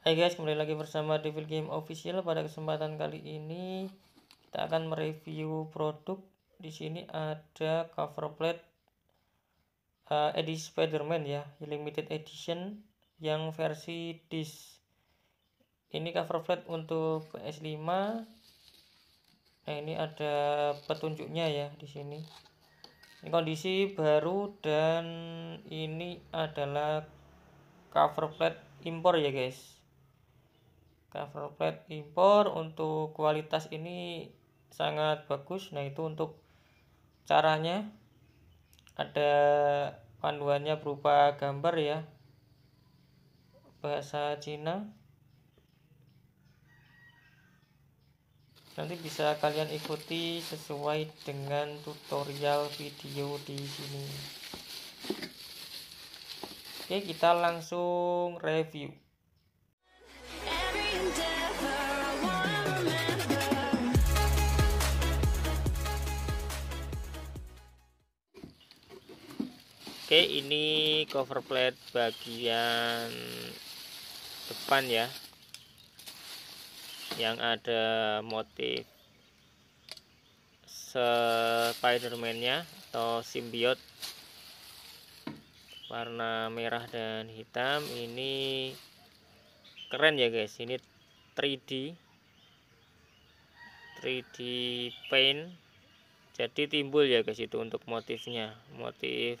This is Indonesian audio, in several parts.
Hai guys, kembali lagi bersama Devil Game Official. Pada kesempatan kali ini kita akan mereview produk. Di sini ada cover plate uh, eh, edisi Spider-Man ya, limited edition yang versi disc. Ini cover plate untuk PS5. Nah, ini ada petunjuknya ya di sini. Ini kondisi baru dan ini adalah cover plate impor ya guys cover plate impor untuk kualitas ini sangat bagus nah itu untuk caranya ada panduannya berupa gambar ya bahasa Cina nanti bisa kalian ikuti sesuai dengan tutorial video di sini oke kita langsung review Oke, ini cover plate bagian depan ya. Yang ada motif Spider-Man-nya atau simbiot warna merah dan hitam. Ini keren ya guys. Ini 3D 3D paint. Jadi timbul ya guys itu untuk motifnya. Motif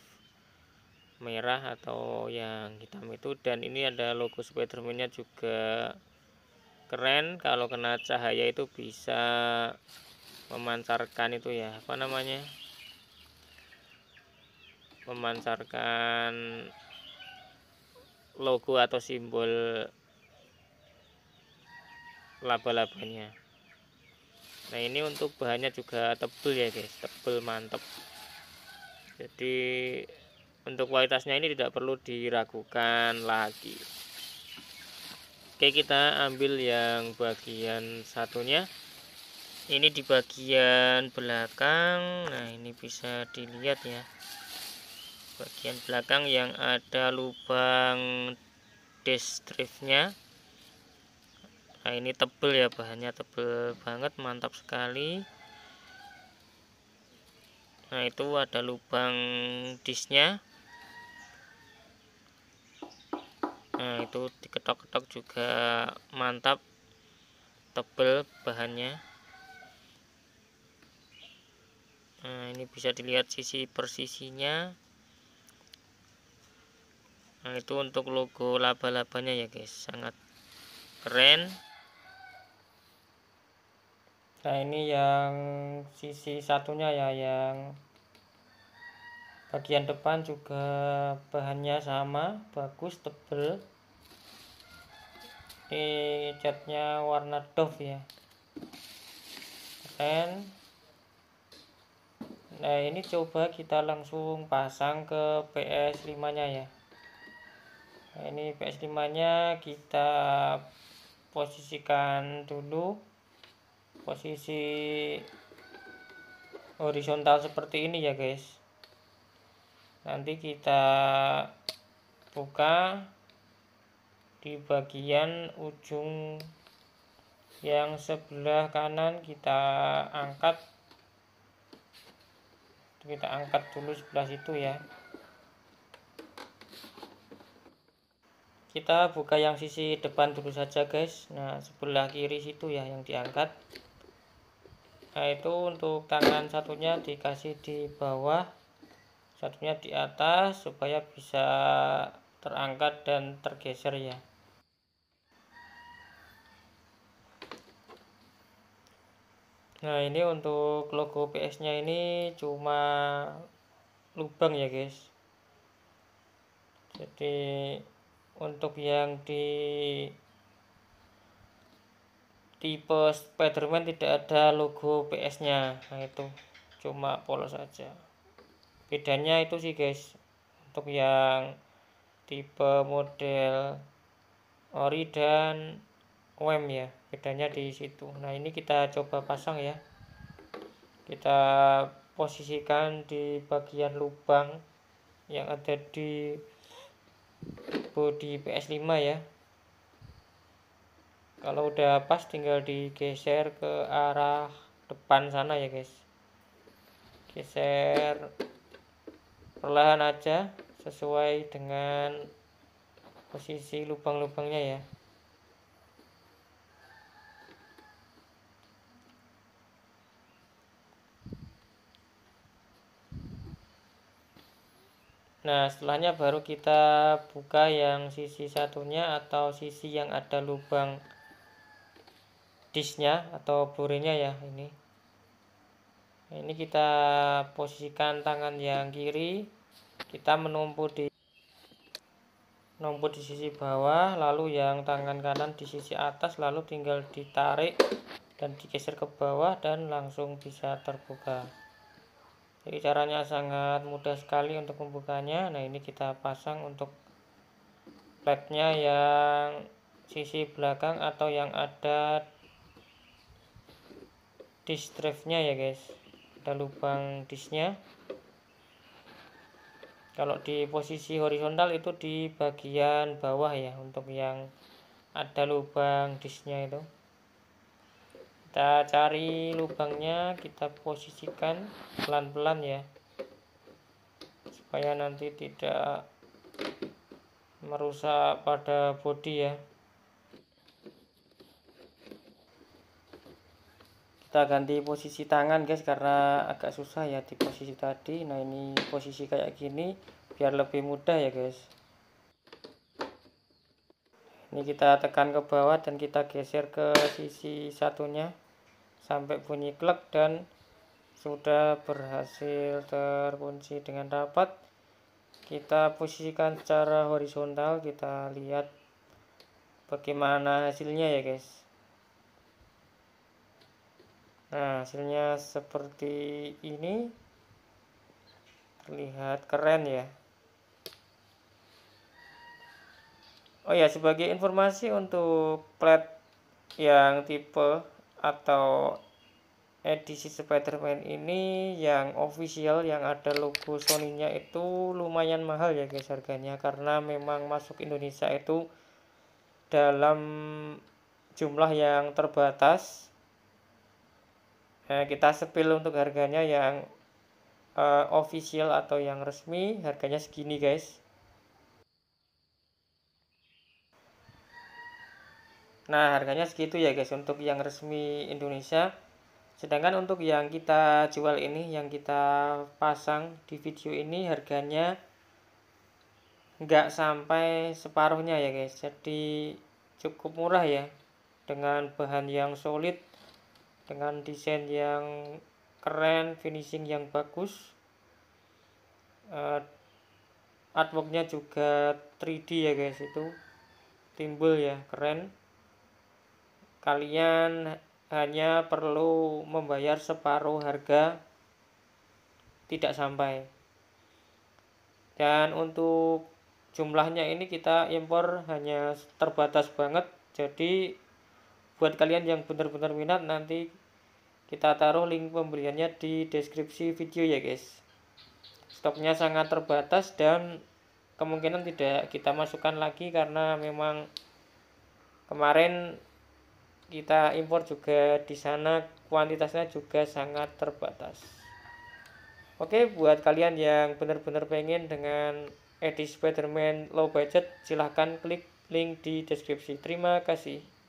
merah atau yang hitam itu dan ini ada logo Spiderman-nya juga keren kalau kena cahaya itu bisa memancarkan itu ya apa namanya memancarkan logo atau simbol laba-labanya nah ini untuk bahannya juga tebel ya guys tebel mantep jadi untuk kualitasnya ini tidak perlu diragukan lagi oke kita ambil yang bagian satunya ini di bagian belakang nah ini bisa dilihat ya bagian belakang yang ada lubang disk nya nah ini tebel ya bahannya tebel banget mantap sekali nah itu ada lubang disc-nya. nah itu diketok-ketok juga mantap tebel bahannya nah ini bisa dilihat sisi persisinya nah itu untuk logo laba-labanya ya guys sangat keren nah ini yang sisi satunya ya yang bagian depan juga bahannya sama bagus tebel di catnya warna doff ya keren nah ini coba kita langsung pasang ke PS5 nya ya nah, ini PS5 nya kita posisikan dulu posisi horizontal seperti ini ya guys nanti kita buka di bagian ujung yang sebelah kanan kita angkat kita angkat dulu sebelah situ ya kita buka yang sisi depan dulu saja guys nah sebelah kiri situ ya yang diangkat nah itu untuk tangan satunya dikasih di bawah satunya di atas supaya bisa terangkat dan tergeser ya nah ini untuk logo PS nya ini cuma lubang ya guys jadi untuk yang di tipe Spiderman tidak ada logo PS nya nah itu cuma polos saja bedanya itu sih guys untuk yang tipe model ori dan wem ya bedanya di situ nah ini kita coba pasang ya kita posisikan di bagian lubang yang ada di body PS5 ya kalau udah pas tinggal digeser ke arah depan sana ya guys geser perlahan aja sesuai dengan posisi lubang-lubangnya ya Nah setelahnya baru kita buka yang sisi satunya atau sisi yang ada lubang disknya atau blurinya ya ini ini kita posisikan tangan yang kiri kita menumpu di numpuk di sisi bawah lalu yang tangan kanan di sisi atas lalu tinggal ditarik dan digeser ke bawah dan langsung bisa terbuka jadi caranya sangat mudah sekali untuk membukanya nah ini kita pasang untuk platnya yang sisi belakang atau yang ada disk drive nya ya guys ada lubang disknya kalau di posisi horizontal itu di bagian bawah ya untuk yang ada lubang disknya itu kita cari lubangnya kita posisikan pelan-pelan ya supaya nanti tidak merusak pada body ya kita ganti posisi tangan guys karena agak susah ya di posisi tadi nah ini posisi kayak gini biar lebih mudah ya guys ini kita tekan ke bawah dan kita geser ke sisi satunya sampai bunyi klik dan sudah berhasil terkunci dengan rapat kita posisikan secara horizontal kita lihat bagaimana hasilnya ya guys Nah, hasilnya seperti ini. Terlihat keren ya. Oh ya, sebagai informasi untuk plat yang tipe atau edisi Spider-Man ini yang official yang ada logo Sony-nya itu lumayan mahal ya guys harganya karena memang masuk Indonesia itu dalam jumlah yang terbatas Eh, kita spill untuk harganya yang uh, official atau yang resmi harganya segini guys nah harganya segitu ya guys untuk yang resmi Indonesia sedangkan untuk yang kita jual ini yang kita pasang di video ini harganya nggak sampai separuhnya ya guys jadi cukup murah ya dengan bahan yang solid dengan desain yang keren, finishing yang bagus. Uh, artworknya juga 3D ya guys itu timbul ya keren. Kalian hanya perlu membayar separuh harga tidak sampai. Dan untuk jumlahnya ini kita impor hanya terbatas banget jadi buat kalian yang benar-benar minat nanti kita taruh link pembeliannya di deskripsi video ya guys stoknya sangat terbatas dan kemungkinan tidak kita masukkan lagi karena memang kemarin kita impor juga di sana kuantitasnya juga sangat terbatas oke buat kalian yang benar-benar pengen dengan edisi Spiderman low budget silahkan klik link di deskripsi terima kasih